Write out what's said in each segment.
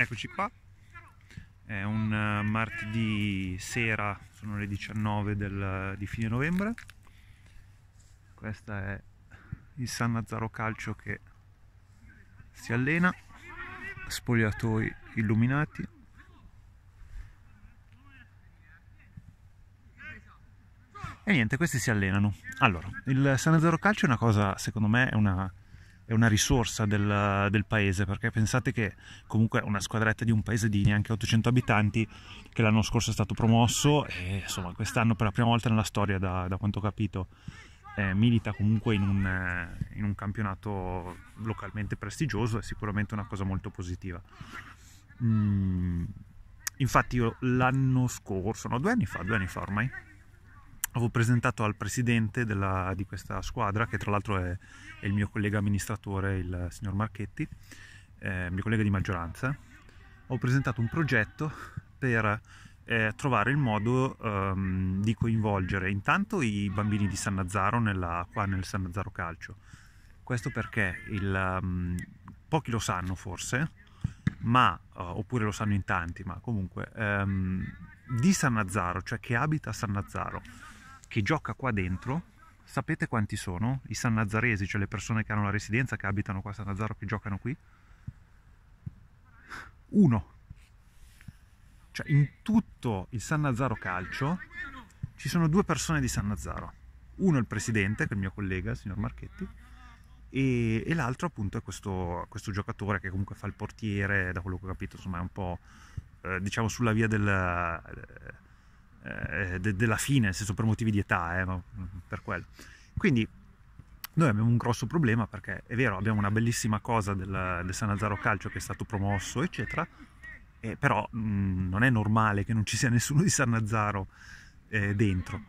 Eccoci qua, è un eh, martedì sera, sono le 19 del, di fine novembre. Questo è il San Nazaro Calcio che si allena, spogliatoi illuminati. E niente, questi si allenano. Allora, il San Nazaro Calcio è una cosa, secondo me, è una è una risorsa del, del, paese perché pensate che comunque una squadretta di un paese di neanche 800 abitanti che l'anno scorso è stato promosso e insomma quest'anno per la prima volta nella storia da, da quanto ho capito eh, milita comunque in un, eh, in un, campionato localmente prestigioso è sicuramente una cosa molto positiva mm, infatti io l'anno scorso no due anni fa due anni fa ormai avevo presentato al presidente della, di questa squadra, che tra l'altro è, è, il mio collega amministratore, il signor Marchetti, eh, mio collega di maggioranza, ho presentato un progetto per eh, trovare il modo um, di coinvolgere intanto i bambini di San Nazzaro nella, qua nel San Nazzaro Calcio. Questo perché il, um, pochi lo sanno forse, ma, uh, oppure lo sanno in tanti, ma comunque um, di San Nazzaro, cioè che abita a San Nazzaro, che gioca qua dentro, sapete quanti sono? I San Nazaresi, cioè le persone che hanno la residenza, che abitano qua a San Nazaro, che giocano qui? Uno. Cioè in tutto il San Nazaro Calcio ci sono due persone di San Nazaro. Uno è il presidente, che è il mio collega, il signor Marchetti, e, e l'altro appunto è questo, questo, giocatore che comunque fa il portiere, da quello che ho capito, insomma è un po' eh, diciamo sulla via del... Eh, eh, de, della fine, nel senso per motivi di età, eh, per quello. Quindi noi abbiamo un grosso problema perché è vero, abbiamo una bellissima cosa del, del San Lazzaro Calcio che è stato promosso, eccetera, eh, però mh, mm, non è normale che non ci sia nessuno di San Lazzaro eh, dentro.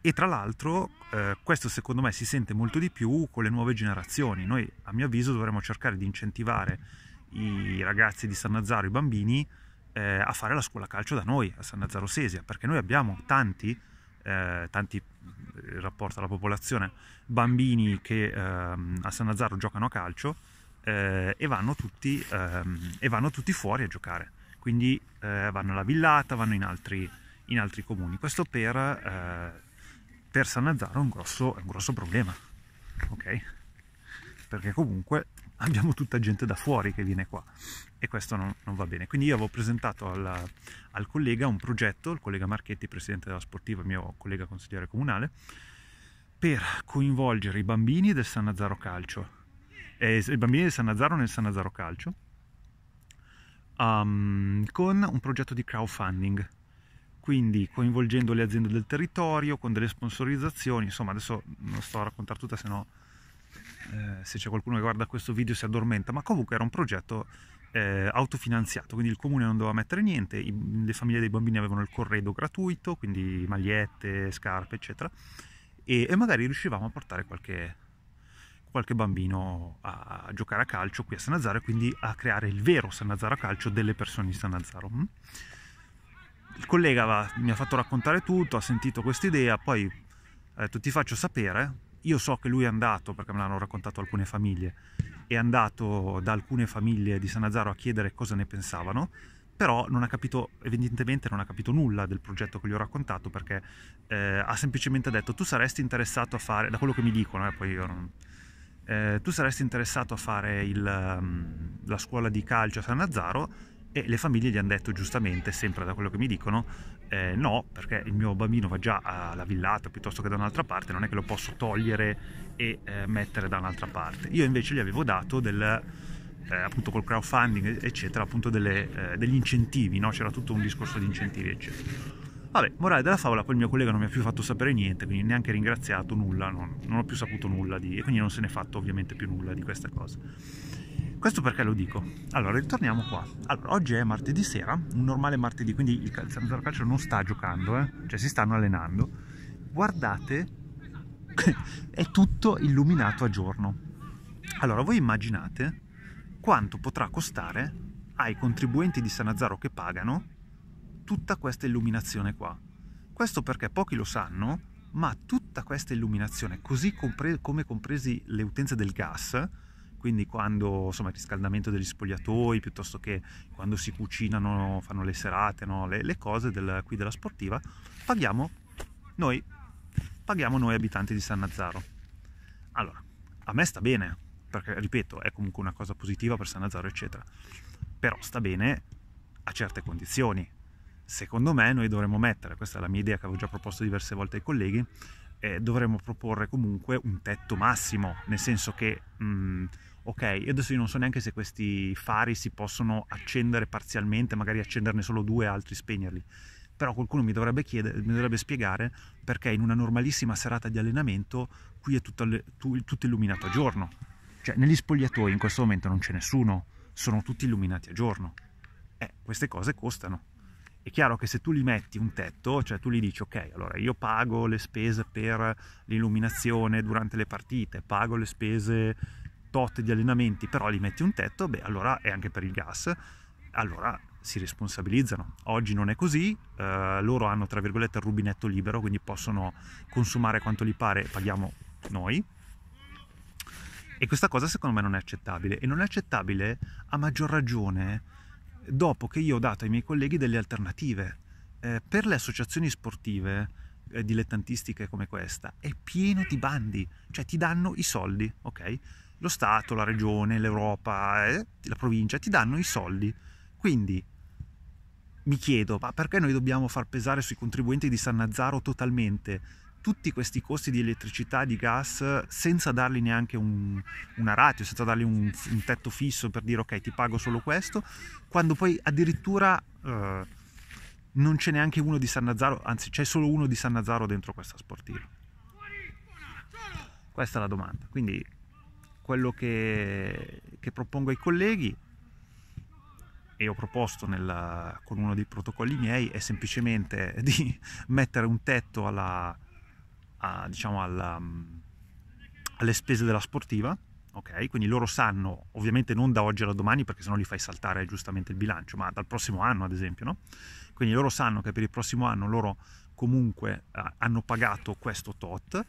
E tra l'altro eh, questo secondo me si sente molto di più con le nuove generazioni. Noi a mio avviso dovremmo cercare di incentivare i ragazzi di San Nazaro, i bambini, eh, a fare la scuola calcio da noi, a San Nazaro Sesia, perché noi abbiamo tanti, eh, tanti eh, in rapporto alla popolazione, bambini che ehm, a San Nazaro giocano a calcio eh, e, vanno tutti, ehm, e, vanno tutti, fuori a giocare. Quindi eh, vanno alla Villata, vanno in altri, in altri comuni. Questo per, eh, per San Nazaro è un grosso, è un grosso problema, ok? Perché comunque abbiamo tutta gente da fuori che viene qua e questo non, non, va bene. Quindi io avevo presentato alla, al collega un progetto, il collega Marchetti, presidente della sportiva, mio collega consigliere comunale, per coinvolgere i bambini del San Nazaro Calcio, eh, i bambini del San Nazaro nel San Nazaro Calcio, um, con un progetto di crowdfunding quindi coinvolgendo le aziende del territorio con delle sponsorizzazioni, insomma adesso non sto a raccontare tutta, se no eh, se c'è qualcuno che guarda questo video si addormenta, ma comunque era un progetto eh, autofinanziato, quindi il comune non doveva mettere niente, i, le famiglie dei bambini avevano il corredo gratuito, quindi magliette, scarpe, eccetera, e, e magari riuscivamo a portare qualche, qualche bambino a, a giocare a calcio qui a San Lazzaro e quindi a creare il vero San Lazzaro a calcio delle persone di San Lazzaro. Mm? Il collega va, mi ha fatto raccontare tutto, ha sentito questa idea, poi ha detto ti faccio sapere io so che lui è andato, perché me l'hanno raccontato alcune famiglie, è andato da alcune famiglie di Sanazzaro a chiedere cosa ne pensavano, però non ha capito, evidentemente non ha capito nulla del progetto che gli ho raccontato perché eh, ha semplicemente detto tu saresti interessato a fare, da quello che mi dicono, eh, poi io non... Eh, tu saresti interessato a fare il, mm, la scuola di calcio a San Lazzaro e le famiglie gli hanno detto giustamente, sempre da quello che mi dicono, eh, no, perché il mio bambino va già alla villata piuttosto che da un'altra parte, non è che lo posso togliere e eh, mettere da un'altra parte. Io invece gli avevo dato del, eh, appunto col crowdfunding, eccetera, appunto delle, eh, degli incentivi, no? c'era tutto un discorso di incentivi, eccetera. Vabbè, morale della favola, poi il mio collega non mi ha più fatto sapere niente, quindi neanche ringraziato, nulla, non, non ho più saputo nulla di... e quindi non se ne è fatto ovviamente più nulla di questa cosa. Questo perché lo dico? Allora, ritorniamo qua. Allora, oggi è martedì sera, un normale martedì, quindi il Sant'Andrea Calcio non sta giocando, eh? cioè si stanno allenando. Guardate, è tutto illuminato a giorno. Allora, voi immaginate quanto potrà costare ai contribuenti di Sanazzaro che pagano tutta questa illuminazione qua. Questo perché pochi lo sanno, ma tutta questa illuminazione, così compre- come compresi le utenze del gas, quindi quando insomma il riscaldamento degli spogliatoi piuttosto che quando si cucinano fanno le serate no? le, le, cose del, qui della sportiva paghiamo noi paghiamo noi abitanti di San Nazaro allora a me sta bene perché ripeto è comunque una cosa positiva per San Nazaro eccetera però sta bene a certe condizioni secondo me noi dovremmo mettere questa è la mia idea che avevo già proposto diverse volte ai colleghi eh, dovremmo proporre comunque un tetto massimo, nel senso che, mh, mm, ok, io adesso io non so neanche se questi fari si possono accendere parzialmente, magari accenderne solo due e altri spegnerli, però qualcuno mi dovrebbe, chiedere, mi dovrebbe spiegare perché in una normalissima serata di allenamento qui è tutto, tutto illuminato a giorno, cioè negli spogliatoi in questo momento non c'è nessuno, sono tutti illuminati a giorno. Eh, queste cose costano. È chiaro che se tu gli metti un tetto, cioè tu gli dici ok, allora io pago le spese per l'illuminazione durante le partite, pago le spese tot di allenamenti, però gli metti un tetto, beh allora è anche per il gas, allora si responsabilizzano. Oggi non è così, eh, loro hanno tra virgolette il rubinetto libero, quindi possono consumare quanto gli pare, paghiamo noi. E questa cosa secondo me non è accettabile e non è accettabile a maggior ragione dopo che io ho dato ai miei colleghi delle alternative. Eh, per le associazioni sportive eh, dilettantistiche come questa è pieno di bandi, cioè ti danno i soldi, ok? Lo Stato, la regione, l'Europa, eh, la provincia ti danno i soldi. Quindi mi chiedo, ma perché noi dobbiamo far pesare sui contribuenti di San Nazaro totalmente tutti questi costi di elettricità, di gas, senza dargli neanche un, una ratio, senza dargli un, un, tetto fisso per dire ok ti pago solo questo, quando poi addirittura eh, non c'è neanche uno di San Nazaro, anzi c'è solo uno di San Nazaro dentro questa sportiva. Questa è la domanda. Quindi quello che, che propongo ai colleghi e ho proposto nella, con uno dei protocolli miei è semplicemente di mettere un tetto alla, a, diciamo, alla, um, alle spese della sportiva, ok? Quindi loro sanno, ovviamente non da oggi alla domani perché sennò li fai saltare giustamente il bilancio, ma dal prossimo anno ad esempio, no? Quindi loro sanno che per il prossimo anno loro comunque eh, hanno pagato questo tot,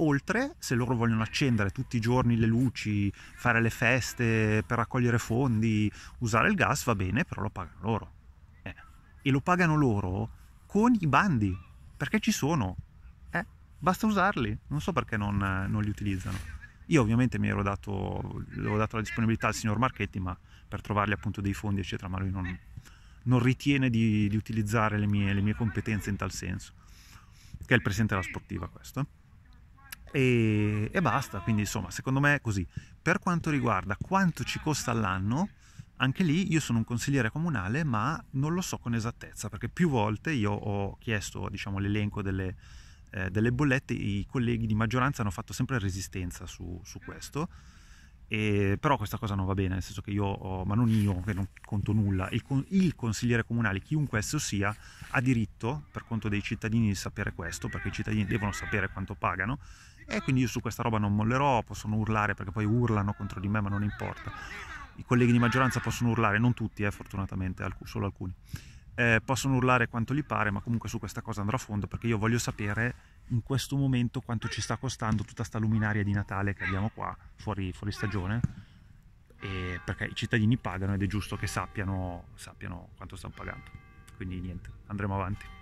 oltre se loro vogliono accendere tutti i giorni le luci, fare le feste per raccogliere fondi, usare il gas, va bene, però lo pagano loro. Eh. E lo pagano loro con i bandi, perché ci sono, basta usarli, non so perché non, eh, non li utilizzano. Io ovviamente mi ero dato, dato, la disponibilità al signor Marchetti, ma per trovargli appunto dei fondi, eccetera, ma lui non, non ritiene di, di utilizzare le mie, le mie, competenze in tal senso, che è il presidente della sportiva questo. E, e basta, quindi insomma, secondo me è così. Per quanto riguarda quanto ci costa all'anno, anche lì io sono un consigliere comunale, ma non lo so con esattezza, perché più volte io ho chiesto diciamo, l'elenco delle eh, delle bollette i colleghi di maggioranza hanno fatto sempre resistenza su, su questo. E, però questa cosa non va bene, nel senso che io, ho, ma non io, che non conto nulla, il, il, consigliere comunale, chiunque esso sia, ha diritto per conto dei cittadini di sapere questo, perché i cittadini devono sapere quanto pagano e quindi io su questa roba non mollerò, possono urlare perché poi urlano contro di me, ma non importa. I colleghi di maggioranza possono urlare, non tutti, eh, fortunatamente, solo alcuni eh, possono urlare quanto gli pare, ma comunque su questa cosa andrò a fondo perché io voglio sapere in questo momento quanto ci sta costando tutta sta luminaria di Natale che abbiamo qua fuori, fuori stagione. E perché i cittadini pagano ed è giusto che sappiano, sappiano quanto stanno pagando. Quindi niente, andremo avanti.